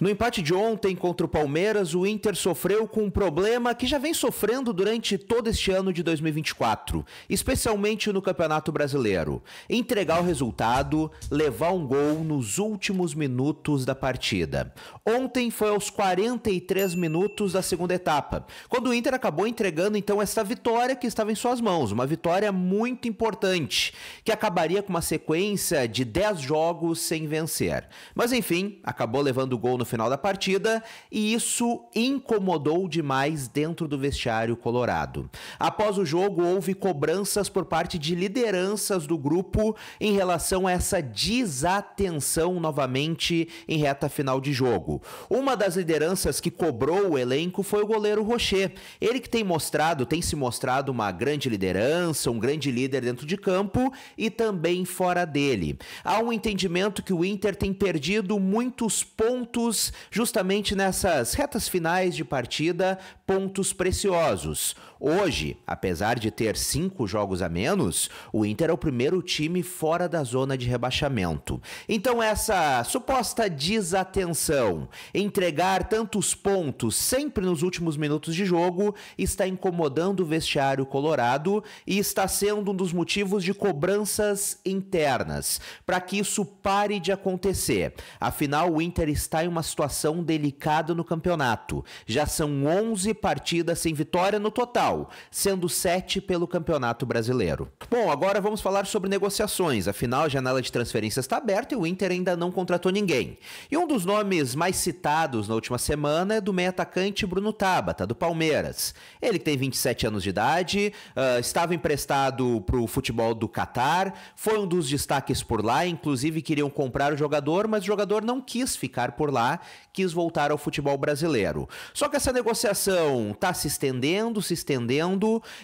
No empate de ontem contra o Palmeiras, o Inter sofreu com um problema que já vem sofrendo durante todo este ano de 2024, especialmente no Campeonato Brasileiro: entregar o resultado, levar um gol nos últimos minutos da partida. Ontem foi aos 43 minutos da segunda etapa, quando o Inter acabou entregando então essa vitória que estava em suas mãos, uma vitória muito importante, que acabaria com uma sequência de 10 jogos sem vencer. Mas enfim, acabou levando o gol no final da partida e isso incomodou demais dentro do vestiário colorado. Após o jogo, houve cobranças por parte de lideranças do grupo em relação a essa desatenção novamente em reta final de jogo. Uma das lideranças que cobrou o elenco foi o goleiro Rocher. Ele que tem mostrado, tem se mostrado uma grande liderança, um grande líder dentro de campo e também fora dele. Há um entendimento que o Inter tem perdido muitos pontos justamente nessas retas finais de partida pontos preciosos. Hoje, apesar de ter cinco jogos a menos, o Inter é o primeiro time fora da zona de rebaixamento. Então, essa suposta desatenção, entregar tantos pontos sempre nos últimos minutos de jogo, está incomodando o vestiário colorado e está sendo um dos motivos de cobranças internas para que isso pare de acontecer. Afinal, o Inter está em uma situação delicada no campeonato. Já são 11 partidas sem vitória no total total, sendo sete pelo Campeonato Brasileiro. Bom, agora vamos falar sobre negociações, afinal a janela de transferências está aberta e o Inter ainda não contratou ninguém. E um dos nomes mais citados na última semana é do meio atacante Bruno Tabata, do Palmeiras. Ele tem 27 anos de idade, uh, estava emprestado para o futebol do Catar, foi um dos destaques por lá, inclusive queriam comprar o jogador, mas o jogador não quis ficar por lá, quis voltar ao futebol brasileiro. Só que essa negociação está se estendendo, se estendendo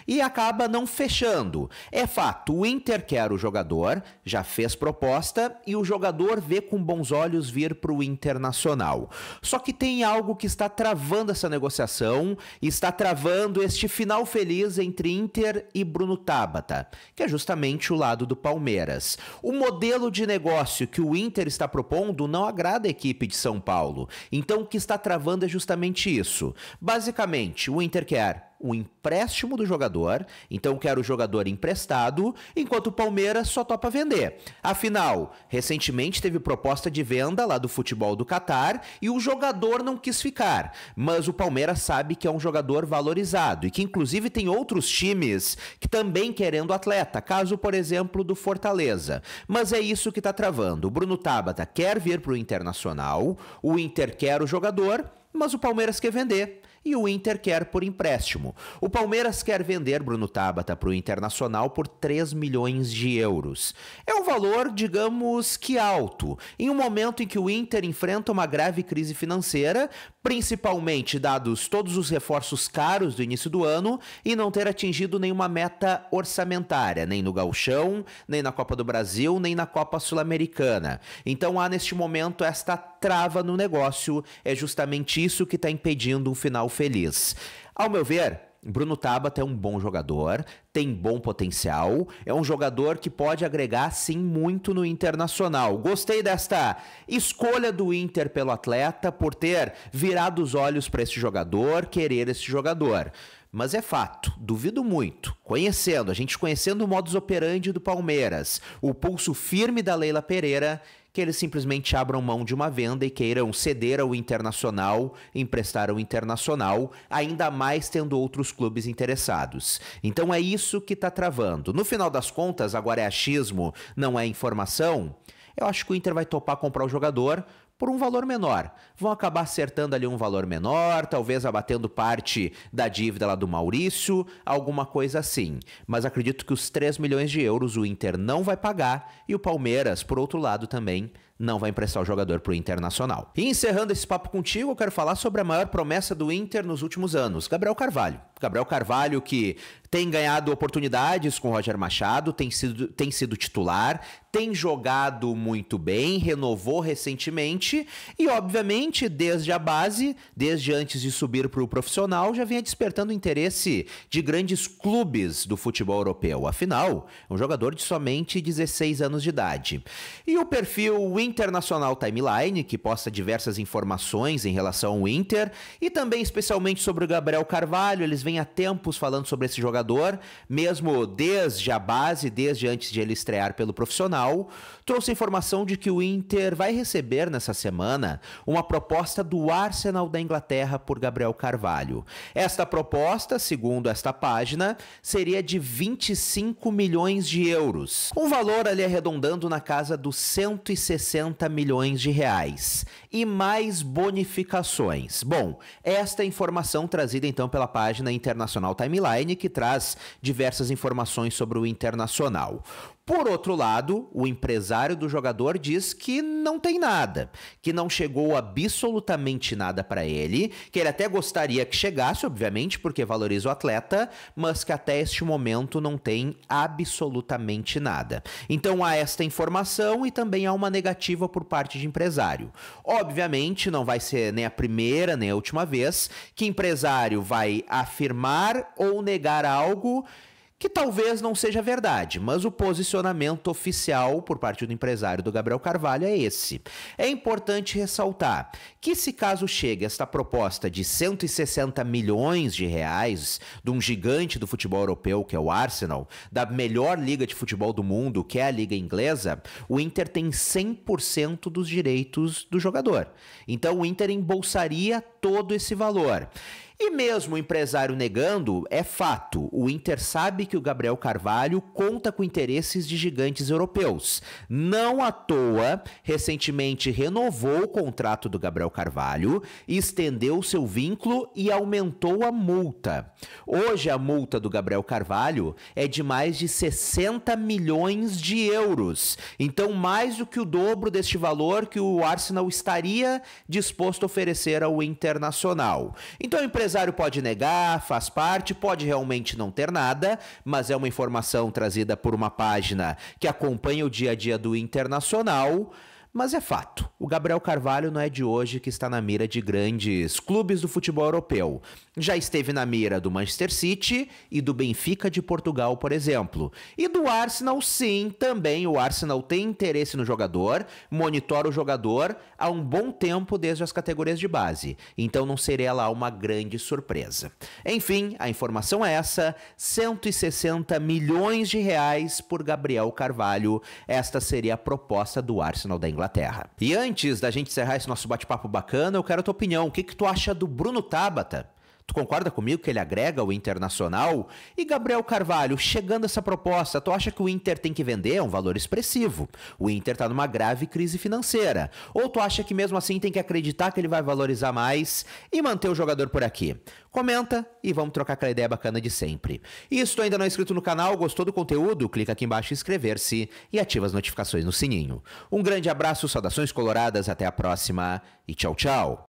e acaba não fechando. É fato, o Inter quer o jogador, já fez proposta e o jogador vê com bons olhos vir para o Internacional. Só que tem algo que está travando essa negociação, está travando este final feliz entre Inter e Bruno Tabata, que é justamente o lado do Palmeiras. O modelo de negócio que o Inter está propondo não agrada a equipe de São Paulo. Então o que está travando é justamente isso. Basicamente, o Inter quer o empréstimo do jogador, então quer o jogador emprestado, enquanto o Palmeiras só topa vender. Afinal, recentemente teve proposta de venda lá do futebol do Catar e o jogador não quis ficar, mas o Palmeiras sabe que é um jogador valorizado e que inclusive tem outros times que também querendo atleta, caso por exemplo do Fortaleza. Mas é isso que está travando. O Bruno Tabata quer vir para o Internacional, o Inter quer o jogador, mas o Palmeiras quer vender e o Inter quer por empréstimo. O Palmeiras quer vender Bruno Tabata para o Internacional por 3 milhões de euros. É um valor, digamos que alto, em um momento em que o Inter enfrenta uma grave crise financeira, principalmente dados todos os reforços caros do início do ano e não ter atingido nenhuma meta orçamentária, nem no Gauchão, nem na Copa do Brasil, nem na Copa Sul-Americana. Então há neste momento esta trava no negócio, é justamente isso que está impedindo um final feliz. Ao meu ver, Bruno Tabata é um bom jogador, tem bom potencial, é um jogador que pode agregar sim muito no internacional. Gostei desta escolha do Inter pelo atleta por ter virado os olhos para esse jogador, querer esse jogador. Mas é fato, duvido muito. Conhecendo, a gente conhecendo o modus operandi do Palmeiras, o pulso firme da Leila Pereira, que eles simplesmente abram mão de uma venda e queiram ceder ao internacional, emprestar ao internacional, ainda mais tendo outros clubes interessados. Então é isso que está travando. No final das contas, agora é achismo, não é informação. Eu acho que o Inter vai topar comprar o jogador, por um valor menor. Vão acabar acertando ali um valor menor, talvez abatendo parte da dívida lá do Maurício, alguma coisa assim. Mas acredito que os 3 milhões de euros o Inter não vai pagar e o Palmeiras, por outro lado, também não vai emprestar o jogador para o Internacional. E encerrando esse papo contigo, eu quero falar sobre a maior promessa do Inter nos últimos anos, Gabriel Carvalho. Gabriel Carvalho que tem ganhado oportunidades com Roger Machado, tem sido, tem sido titular, tem jogado muito bem, renovou recentemente e, obviamente, desde a base, desde antes de subir para o profissional, já vinha despertando interesse de grandes clubes do futebol europeu. Afinal, um jogador de somente 16 anos de idade. E o perfil Internacional Timeline, que posta diversas informações em relação ao Inter, e também especialmente sobre o Gabriel Carvalho. Eles vêm há tempos falando sobre esse jogador, mesmo desde a base, desde antes de ele estrear pelo profissional. Trouxe informação de que o Inter vai receber nessa semana uma proposta do Arsenal da Inglaterra por Gabriel Carvalho. Esta proposta, segundo esta página, seria de 25 milhões de euros. Um valor ali arredondando na casa dos 160 60 milhões de reais e mais bonificações. Bom, esta informação trazida então pela página Internacional Timeline, que traz diversas informações sobre o Internacional. Por outro lado, o empresário do jogador diz que não tem nada, que não chegou absolutamente nada para ele, que ele até gostaria que chegasse, obviamente, porque valoriza o atleta, mas que até este momento não tem absolutamente nada. Então há esta informação e também há uma negativa por parte de empresário. Obviamente, não vai ser nem a primeira nem a última vez que empresário vai afirmar ou negar algo que talvez não seja verdade, mas o posicionamento oficial por parte do empresário do Gabriel Carvalho é esse. É importante ressaltar que se caso chegue esta proposta de 160 milhões de reais de um gigante do futebol europeu, que é o Arsenal, da melhor liga de futebol do mundo, que é a liga inglesa, o Inter tem 100% dos direitos do jogador. Então o Inter embolsaria todo esse valor. E mesmo o empresário negando, é fato. O Inter sabe que o Gabriel Carvalho conta com interesses de gigantes europeus. Não à toa, recentemente renovou o contrato do Gabriel Carvalho, estendeu seu vínculo e aumentou a multa. Hoje a multa do Gabriel Carvalho é de mais de 60 milhões de euros. Então, mais do que o dobro deste valor que o Arsenal estaria disposto a oferecer ao Internacional. Então, o empresário pode negar, faz parte, pode realmente não ter nada, mas é uma informação trazida por uma página que acompanha o dia a dia do internacional. Mas é fato, o Gabriel Carvalho não é de hoje que está na mira de grandes clubes do futebol europeu. Já esteve na mira do Manchester City e do Benfica de Portugal, por exemplo. E do Arsenal, sim, também. O Arsenal tem interesse no jogador, monitora o jogador há um bom tempo desde as categorias de base. Então não seria lá uma grande surpresa. Enfim, a informação é essa: 160 milhões de reais por Gabriel Carvalho. Esta seria a proposta do Arsenal da Inglaterra. Inglaterra. E antes da gente encerrar esse nosso bate-papo bacana, eu quero a tua opinião. O que, que tu acha do Bruno Tabata? Tu concorda comigo que ele agrega o Internacional? E Gabriel Carvalho, chegando essa proposta, tu acha que o Inter tem que vender? É um valor expressivo. O Inter tá numa grave crise financeira. Ou tu acha que mesmo assim tem que acreditar que ele vai valorizar mais e manter o jogador por aqui? Comenta e vamos trocar aquela ideia bacana de sempre. E se tu ainda não é inscrito no canal, gostou do conteúdo? Clica aqui embaixo em inscrever-se e ativa as notificações no sininho. Um grande abraço, saudações coloradas, até a próxima e tchau, tchau!